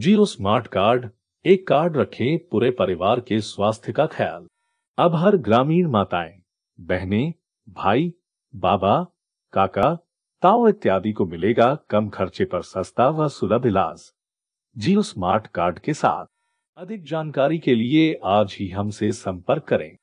zero smart card एक card रखें पूरे परिवार के स्वास्थ्य का ख्याल अब हर ग्रामीण माताएं बहने भाई बाबा काका ताओ इत्यादि को मिलेगा कम खर्चे पर सस्ता व सुलभ इलाज जियो स्मार्ट कार्ड के साथ अधिक जानकारी के लिए आज ही हमसे संपर्क करें